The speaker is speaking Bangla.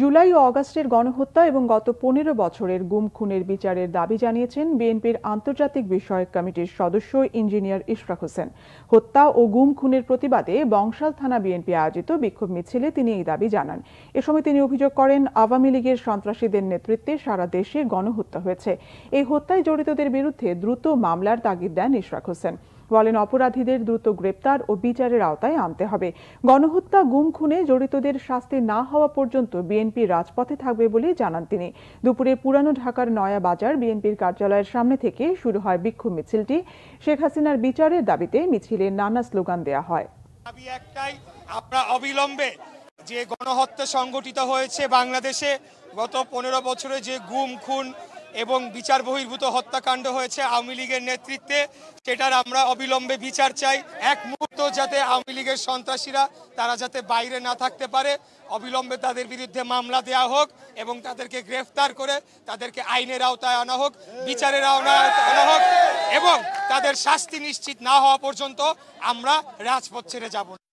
জুলাই ও অগাস্টের গণহত্যা এবং গত পনেরো বছরের গুম খুনের বিচারের দাবি জানিয়েছেন বিএনপির আন্তর্জাতিক বিষয়ক কমিটির সদস্য ইঞ্জিনিয়ার ইশরাক হোসেন হত্যা ও গুম খুনের প্রতিবাদে বংশাল থানা বিএনপি আয়োজিত বিক্ষোভ মিছিলে তিনি এই দাবি জানান এ সময় তিনি অভিযোগ করেন আওয়ামী লীগের সন্ত্রাসীদের নেতৃত্বে সারা দেশে গণহত্যা হয়েছে এই হত্যায় জড়িতদের বিরুদ্ধে দ্রুত মামলার তাগিদ দেন ইশরাক হোসেন বলেন অপরাধীদের দ্রুত গ্রেপ্তার ও বিচারের আওতায় আনতে হবে গণহত্যা গুম খুনে জড়িতদের শাস্তি না হওয়া পর্যন্ত বিএনপি রাজপথে থাকবে বলে জানান তিনি দুপুরে পুরানো ঢাকার নয়া বাজার বিএনপির কার্যালয়ের সামনে থেকে শুরু হয় বিক্ষোভ মিছিলটি শেখ হাসিনার বিচারের দাবিতে মিছিলে নানা স্লোগান দেয়া হয় একটাই আমরা অবিলম্বে যে গণহত্যা সংগঠিত হয়েছে বাংলাদেশে গত পনেরো বছরে যে গুম খুন এবং বিচার বহির্ভূত হত্যাকাণ্ড হয়েছে আওয়ামী লীগের নেতৃত্বে সেটার আমরা অবিলম্বে বিচার চাই এক মুহূর্ত যাতে আওয়ামী লীগের সন্ত্রাসীরা তারা যাতে বাইরে না থাকতে পারে অবিলম্বে তাদের বিরুদ্ধে মামলা দেয়া হোক এবং তাদেরকে গ্রেফতার করে তাদেরকে আইনের আওতায় আনা হোক বিচারের আওতায় আনা হোক এবং তাদের শাস্তি নিশ্চিত না হওয়া পর্যন্ত আমরা রাজপথ ছেড়ে যাব